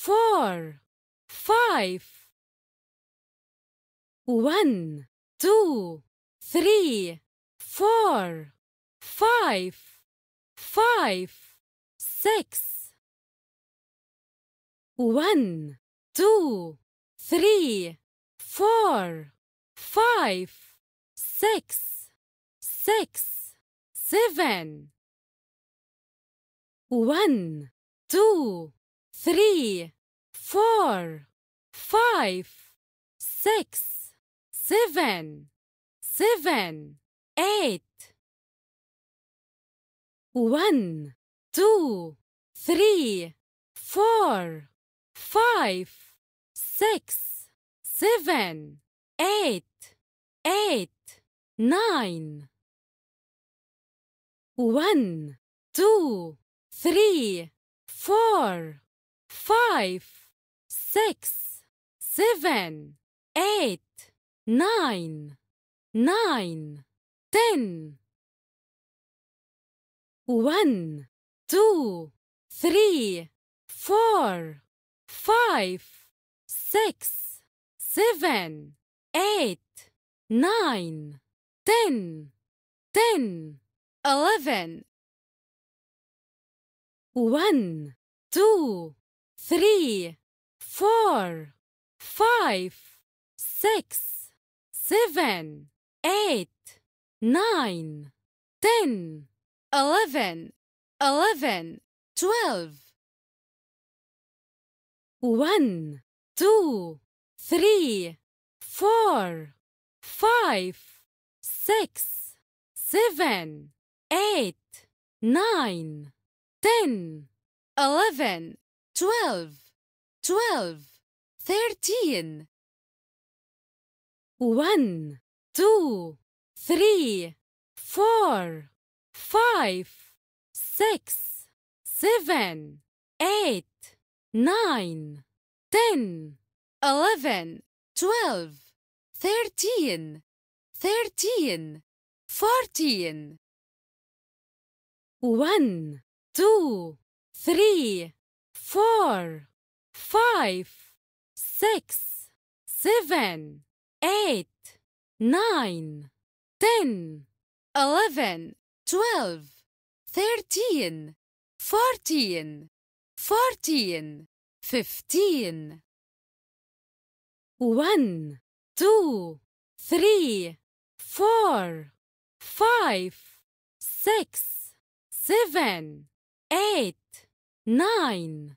four, five. One, two, three, four, five, five, six. One, two, three, four, five, six, six, seven. One, two, three, four, five, six, seven, seven, eight. One, two, three, four, five, six, seven, eight, eight, nine. One, two, three, four, five, six, seven, eight, nine, nine, ten. One, two, three, four, five, six, seven, eight, nine, ten, ten, eleven. One, two, three, four, five, six, seven, eight, nine, ten, eleven, eleven, twelve. One, two, three, four, five, six, seven, eight, nine, ten, eleven twelve, twelve, thirteen. One, two, three, four, five, six, seven, eight, nine, ten, eleven, twelve, thirteen, thirteen, fourteen. One, two, three, four, five, six, seven, eight, nine, ten, eleven, twelve, thirteen, fourteen, fourteen, fifteen. One, two, three, four, five, six, seven, eight, nine.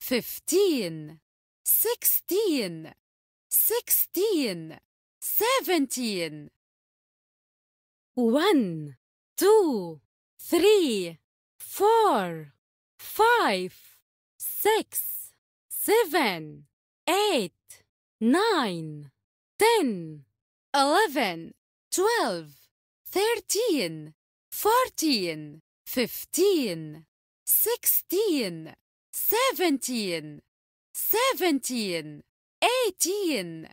fifteen, sixteen, sixteen, seventeen. One, two, three, four, five, six, seven, eight, nine, ten, eleven, twelve, thirteen, fourteen, fifteen, sixteen seventeen, seventeen, eighteen.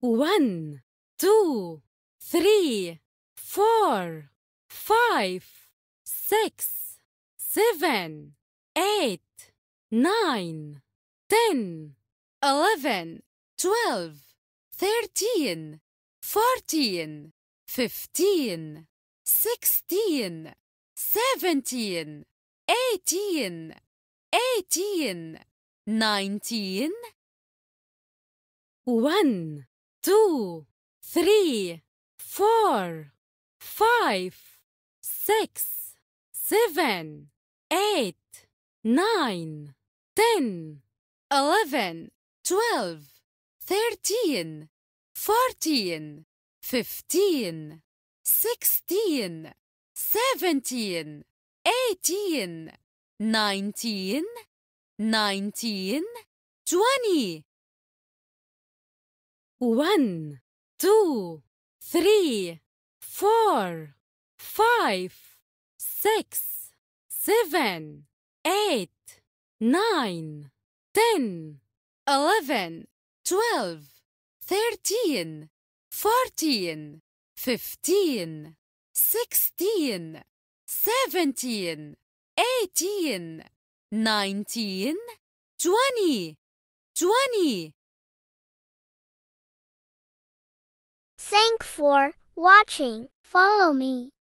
One, two, three, four, five, six, seven, eight, nine, ten, eleven, twelve, thirteen, fourteen, fifteen, sixteen, seventeen eighteen, eighteen, nineteen. One, two, three, four, five, six, seven, eight, nine, ten, eleven, twelve, thirteen, fourteen, fifteen, sixteen, seventeen eighteen, nineteen, nineteen, twenty. One, two, three, four, five, six, seven, eight, nine, ten, eleven, twelve, thirteen, fourteen, fifteen, sixteen seventeen, eighteen, nineteen, twenty, twenty. Thank for watching. Follow me.